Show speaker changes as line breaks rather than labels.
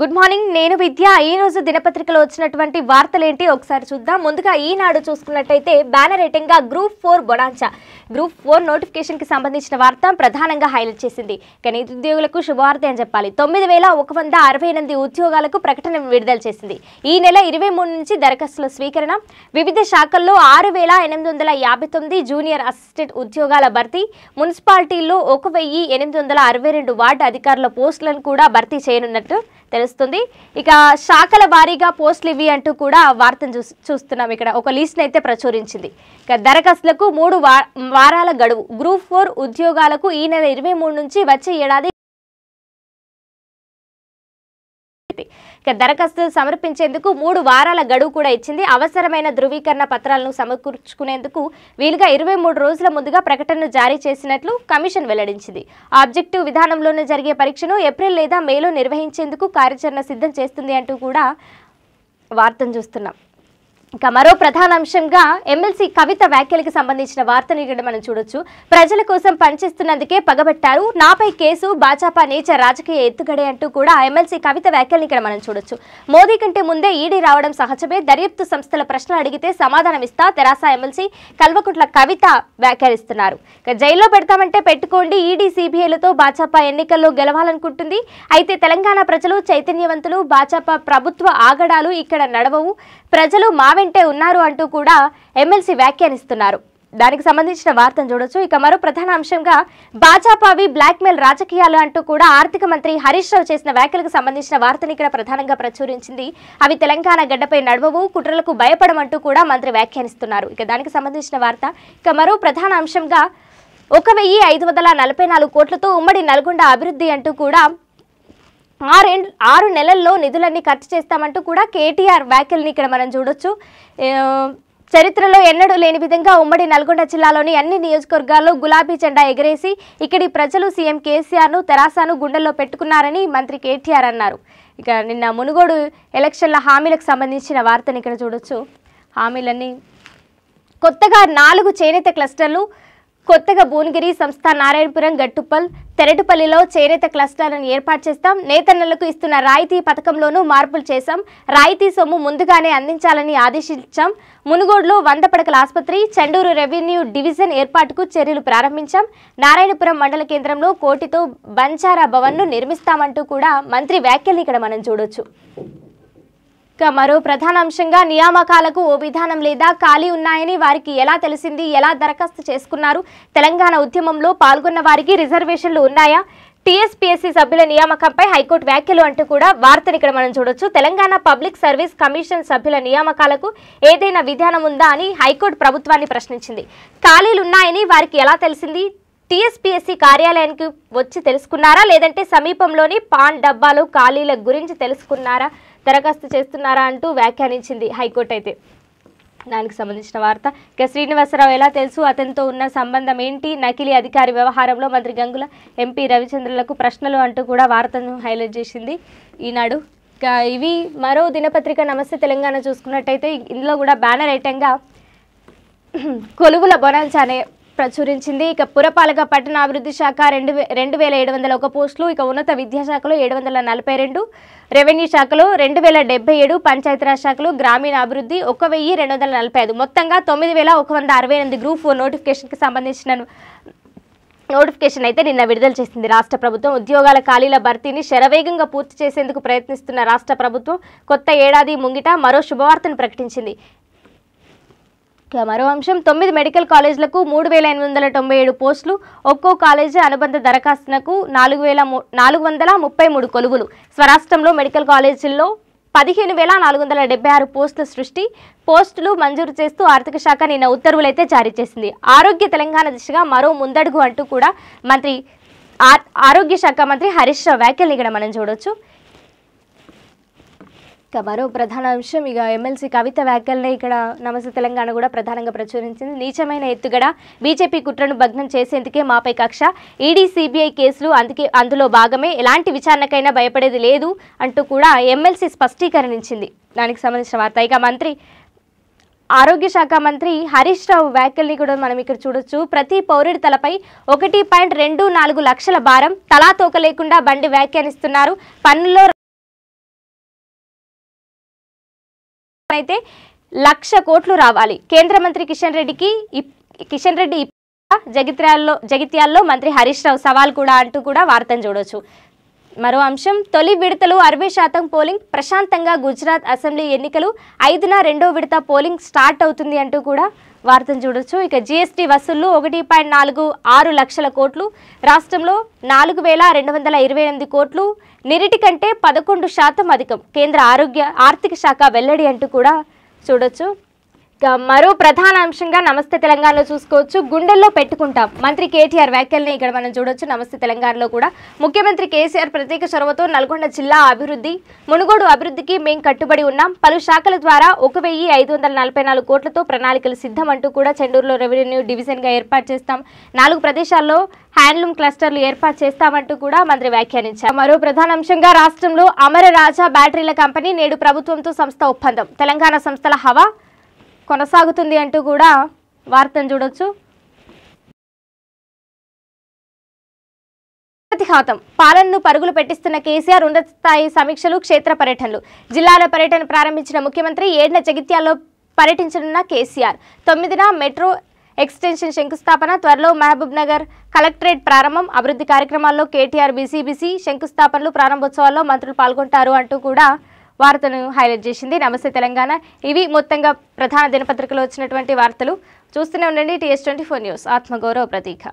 good morning నేను విద్య ఈ రోజు దినపత్రికలో వచ్చినటువంటి వార్తలేంటి ఒకసారి చూద్దాం ముందుగా ఈనాడు చూసుకున్నట్టయితే బ్యానర్ రేటింగ్ గా గ్రూప్ ఫోర్ బొడాంచ గ్రూప్ ఫోర్ నోటిఫికేషన్ కి సంబంధించిన వార్త ప్రధానంగా హైలైట్ చేసింది కానీ ఉద్యోగులకు శుభవార్త అని చెప్పాలి తొమ్మిది వేల ఒక వంద అరవై ఎనిమిది ఉద్యోగాలకు ప్రకటన విడుదల చేసింది ఈ నెల ఇరవై మూడు నుంచి దరఖాస్తుల స్వీకరణ వివిధ శాఖల్లో ఆరు వేల ఎనిమిది వందల యాభై తొమ్మిది జూనియర్ అసిస్టెంట్ ఉద్యోగాల భర్తీ మున్సిపాలిటీల్లో ఒక వెయ్యి ఎనిమిది వందల అరవై రెండు వార్డు అధికారుల పోస్టులను కూడా భర్తీ చేయనున్నట్టు తెలుస్తుంది ఇక శాఖల వారీగా పోస్టులు ఇవి అంటూ కూడా వార్తను చూస్తున్నాం ఇక్కడ ఒక లిస్ట్ అయితే ప్రచురించింది ఇక దరఖాస్తులకు మూడు వారాల గడువు గ్రూప్ ఫోర్ ఉద్యోగాలకు ఈ నెల ఇరవై నుంచి వచ్చే ఏడాది ఇక దరఖాస్తు సమర్పించేందుకు మూడు వారాల గడువు కూడా ఇచ్చింది అవసరమైన ధృవీకరణ పత్రాలను సమకూర్చుకునేందుకు వీలుగా ఇరవై మూడు రోజుల ముందుగా ప్రకటనను జారీ చేసినట్లు కమిషన్ వెల్లడించింది ఆబ్జెక్టివ్ విధానంలోనే జరిగే పరీక్షను ఏప్రిల్ లేదా మేలో నిర్వహించేందుకు కార్యాచరణ సిద్ధం చేస్తుంది అంటూ కూడా వార్తను చూస్తున్నాం ఇక మరో ప్రధాన అంశంగా ఎమ్మెల్సీ కవిత వ్యాఖ్యలకు సంబంధించిన వార్తను ఇక్కడ మనం చూడొచ్చు ప్రజల కోసం పనిచేస్తున్నందుకే పగబట్టారు నాపై కేసు భాజపా నేచ రాజకీయ ఎత్తుగడే అంటూ కూడా ఎమ్మెల్సీ కవిత వ్యాఖ్యలను ఇక్కడ మనం చూడొచ్చు మోదీ కంటే ముందే ఈడీ రావడం సహజమే దర్యాప్తు సంస్థల ప్రశ్నలు అడిగితే సమాధానం ఇస్తా తెరాస ఎమ్మెల్సీ కల్వకుంట్ల కవిత వ్యాఖ్యలిస్తున్నారు ఇక జైల్లో పెడతామంటే పెట్టుకోండి ఈడీ సిబిఐలతో భాజపా ఎన్నికల్లో గెలవాలనుకుంటుంది అయితే తెలంగాణ ప్రజలు చైతన్యవంతులు భాజపా ప్రభుత్వ ఆగడాలు ఇక్కడ నడవవు ప్రజలు మావే ఇంటే ఉన్నారు అంటూ కూడా ఎమ్మెల్సీ వ్యాఖ్యానిస్తున్నారు దానికి సంబంధించిన వార్తను చూడొచ్చు ఇక మరో ప్రధాన అంశంగా భాజపావి బ్లాక్మెయిల్ రాజకీయాలు అంటూ కూడా ఆర్థిక మంత్రి హరీష్ రావు చేసిన వ్యాఖ్యలకు సంబంధించిన వార్తని ఇక్కడ ప్రధానంగా ప్రచురించింది అవి తెలంగాణ గడ్డపై నడవవు కుట్రలకు భయపడమంటూ కూడా మంత్రి వ్యాఖ్యానిస్తున్నారు ఇక దానికి సంబంధించిన వార్త ఇక మరో ప్రధాన అంశంగా ఒక వెయ్యి ఐదు వందల నలభై నాలుగు కోట్లతో ఉమ్మడి నల్గొండ అభివృద్ధి అంటూ కూడా ఆరు ఆరు నెలల్లో నిధులన్నీ ఖర్చు చేస్తామంటూ కూడా కేటీఆర్ వ్యాఖ్యల్ని ఇక్కడ మనం చూడొచ్చు చరిత్రలో ఎన్నడూ లేని విధంగా ఉమ్మడి నల్గొండ జిల్లాలోని అన్ని నియోజకవర్గాల్లో గులాబీ జెండా ఎగరేసి ఇక్కడి ప్రజలు సీఎం కేసీఆర్ను తెరాసాను గుండెల్లో పెట్టుకున్నారని మంత్రి కేటీఆర్ అన్నారు ఇక నిన్న మునుగోడు ఎలక్షన్ల హామీలకు సంబంధించిన వార్తను ఇక్కడ చూడొచ్చు హామీలన్నీ కొత్తగా నాలుగు చేనేత క్లస్టర్లు కొత్తగా భువనగిరి సంస్థ నారాయణపురం గట్టుపల్ తెరటుపల్లిలో చేనేత క్లస్టర్లను ఏర్పాటు చేస్తాం నేతన్నలకు ఇస్తున్న రాయితీ పథకంలోనూ మార్పులు చేశాం రాయితీ సొమ్ము ముందుగానే అందించాలని ఆదేశించాం మునుగోడులో వంద పడకల ఆసుపత్రి చండూరు రెవెన్యూ డివిజన్ ఏర్పాటుకు చర్యలు ప్రారంభించాం నారాయణపురం మండల కేంద్రంలో కోటితో బంజారా భవన్ను నిర్మిస్తామంటూ కూడా మంత్రి వ్యాఖ్యలు ఇక్కడ మనం చూడొచ్చు ఇక మరో ప్రధాన అంశంగా నియామకాలకు ఓ విధానం లేదా ఖాళీ ఉన్నాయని వారికి ఎలా తెలిసింది ఎలా దరఖాస్తు చేసుకున్నారు తెలంగాణ ఉద్యమంలో పాల్గొన్న వారికి రిజర్వేషన్లు ఉన్నాయా టీఎస్పీఎస్సీ సభ్యుల నియామకంపై హైకోర్టు వ్యాఖ్యలు అంటూ కూడా వార్తను ఇక్కడ మనం చూడొచ్చు తెలంగాణ పబ్లిక్ సర్వీస్ కమిషన్ సభ్యుల నియామకాలకు ఏదైనా విధానం ఉందా అని హైకోర్టు ప్రభుత్వాన్ని ప్రశ్నించింది ఖాళీలున్నాయని వారికి ఎలా తెలిసింది టీఎస్పీఎస్సీ కార్యాలయానికి వచ్చి తెలుసుకున్నారా లేదంటే సమీపంలోని పాన్ డబ్బాలు ఖాళీల గురించి తెలుసుకున్నారా దరఖాస్తు చేస్తున్నారా అంటూ వ్యాఖ్యానించింది హైకోర్టు అయితే దానికి సంబంధించిన వార్త ఇక శ్రీనివాసరావు ఎలా తెలుసు అతనితో ఉన్న సంబంధం ఏంటి నకిలీ అధికారి వ్యవహారంలో మంత్రి గంగుల ఎంపీ రవిచంద్రులకు ప్రశ్నలు అంటూ కూడా వార్తను హైలైట్ చేసింది ఈనాడు ఇక ఇవి మరో దినపత్రిక నమస్తే తెలంగాణ చూసుకున్నట్టయితే ఇందులో కూడా బ్యానర్ ఐటంగా కొలువుల బొనాల్చా అనే ప్రచురించింది ఇక పురపాలక పట్టణ అభివృద్ధి శాఖ రెండు రెండు వేల ఏడు వందల ఒక పోస్టులు ఇక ఉన్నత విద్యాశాఖలో ఏడు వందల నలభై రెండు రెవెన్యూ శాఖలో రెండు వేల డెబ్బై ఏడు పంచాయతీరాజ్ శాఖలో గ్రామీణ అభివృద్ధి ఒక వెయ్యి రెండు వందల నలభై ఐదు మొత్తంగా తొమ్మిది వేల ఒక వంద అరవై ఎనిమిది గ్రూప్ ఫోర్ నోటిఫికేషన్కి సంబంధించిన నోటిఫికేషన్ అయితే నిన్న విడుదల చేసింది రాష్ట్ర ప్రభుత్వం ఉద్యోగాల ఖాళీల భర్తీని శరవేగంగా పూర్తి చేసేందుకు ప్రయత్నిస్తున్న రాష్ట్ర ప్రభుత్వం కొత్త ఏడాది ముంగిట మరో శుభవార్తను ప్రకటించింది మరో అంశం తొమ్మిది మెడికల్ కాలేజీలకు మూడు వేల ఎనిమిది వందల తొంభై ఏడు పోస్టులు ఒక్కో కాలేజీ అనుబంధ దరఖాస్తునకు నాలుగు వేల నాలుగు వందల ముప్పై మూడు కొలువులు స్వరాష్ట్రంలో మెడికల్ కాలేజీల్లో పదిహేను వేల నాలుగు వందల డెబ్బై ఆరు పోస్టుల సృష్టి పోస్టులు మంజూరు చేస్తూ ఆర్థిక శాఖ నిన్న ఉత్తర్వులైతే జారీ చేసింది ఆరోగ్య తెలంగాణ దిశగా మరో ముందడుగు అంటూ కూడా మంత్రి ఆరోగ్య శాఖ మంత్రి హరీష్ రావు వ్యాఖ్యలు ఇక్కడ మనం చూడొచ్చు ఇక మరో ప్రధాన అంశం ఇక ఎమ్మెల్సీ కవిత వ్యాఖ్యలనే ఇక్కడ నమస్తే తెలంగాణ కూడా ప్రధానంగా ప్రచురించింది నీచమైన ఎత్తుగడ బీజేపీ కుట్రను భగ్నం చేసేందుకే మాపై కక్ష ఈడీ సిబిఐ కేసులు అందుకే అందులో భాగమే ఎలాంటి విచారణకైనా భయపడేది లేదు అంటూ కూడా ఎమ్మెల్సీ స్పష్టీకరణించింది దానికి సంబంధించిన వార్త ఇక మంత్రి ఆరోగ్య శాఖ మంత్రి హరీష్ రావు వ్యాఖ్యల్ని కూడా మనం ఇక్కడ చూడొచ్చు ప్రతి పౌరుడి తలపై ఒకటి పాయింట్ రెండు నాలుగు లక్షల భారం తలా తోక లేకుండా బండి వ్యాఖ్యానిస్తున్నారు పన్నులో అయితే లక్ష కోట్లు రావాలి కేంద్ర మంత్రి కిషన్ రెడ్డికి కిషన్ రెడ్డి జగిత్యాల్లో జగిత్యాల్లో మంత్రి హరీష్ రావు సవాల్ కూడా అంటూ కూడా వార్తను చూడొచ్చు మరో అంశం తొలి విడతలు అరవై శాతం పోలింగ్ ప్రశాంతంగా గుజరాత్ అసెంబ్లీ ఎన్నికలు ఐదున రెండో విడత పోలింగ్ స్టార్ట్ అవుతుంది అంటూ కూడా వార్తను చూడొచ్చు ఇక జీఎస్టీ వసూళ్లు ఒకటి పాయింట్ నాలుగు ఆరు లక్షల కోట్లు రాష్ట్రంలో నాలుగు వేల రెండు వందల ఇరవై ఎనిమిది కోట్లు నిరిటి కంటే పదకొండు శాతం అధికం కేంద్ర ఆరోగ్య ఆర్థిక శాఖ వెల్లడి అంటూ కూడా చూడొచ్చు మరో ప్రధాన అంశంగా నమస్తే తెలంగాణలో చూసుకోవచ్చు గుండెల్లో పెట్టుకుంటాం మంత్రి కేటీఆర్ వ్యాఖ్యల్ని ఇక్కడ మనం చూడొచ్చు నమస్తే తెలంగాణలో కూడా ముఖ్యమంత్రి కేసీఆర్ ప్రత్యేక చొరవతో నల్గొండ జిల్లా అభివృద్ధి మునుగోడు అభివృద్ధికి మేం కట్టుబడి ఉన్నాం పలు శాఖల ద్వారా ఒక కోట్లతో ప్రణాళికలు సిద్ధం అంటూ కూడా చెండూరులో రెవెన్యూ డివిజన్గా ఏర్పాటు చేస్తాం నాలుగు ప్రదేశాల్లో హ్యాండ్లూమ్ క్లస్టర్లు ఏర్పాటు చేస్తామంటూ కూడా మంత్రి వ్యాఖ్యానించారు మరో ప్రధాన అంశంగా రాష్ట్రంలో అమర రాజా బ్యాటరీల కంపెనీ నేడు ప్రభుత్వంతో సంస్థ ఒప్పందం తెలంగాణ సంస్థల హవా కొనసాగుతుంది అంటూ కూడా వార్తను చూడొచ్చు ప్రతిఘాతం పాలనను పరుగులు పెట్టిస్తున్న కేసీఆర్ ఉన్నత స్థాయి సమీక్షలు క్షేత్ర పర్యటనలు జిల్లాల పర్యటన ప్రారంభించిన ముఖ్యమంత్రి ఏడున జగిత్యాల్లో పర్యటించనున్న కేసీఆర్ తొమ్మిదిన మెట్రో ఎక్స్టెన్షన్ శంకుస్థాపన త్వరలో మహబూబ్ నగర్ కలెక్టరేట్ ప్రారంభం అభివృద్ధి కార్యక్రమాల్లో కేటీఆర్ బీసీబీసీ శంకుస్థాపనలు ప్రారంభోత్సవాల్లో మంత్రులు పాల్గొంటారు అంటూ కూడా వార్తను హైలైట్ చేసింది నమస్తే తెలంగాణ ఇవి మొత్తంగా ప్రధాన దినపత్రికలో వచ్చినటువంటి వార్తలు చూస్తూనే ఉండండి టీఎస్ ట్వంటీ ఫోర్ న్యూస్ ఆత్మగౌరవ ప్రతీక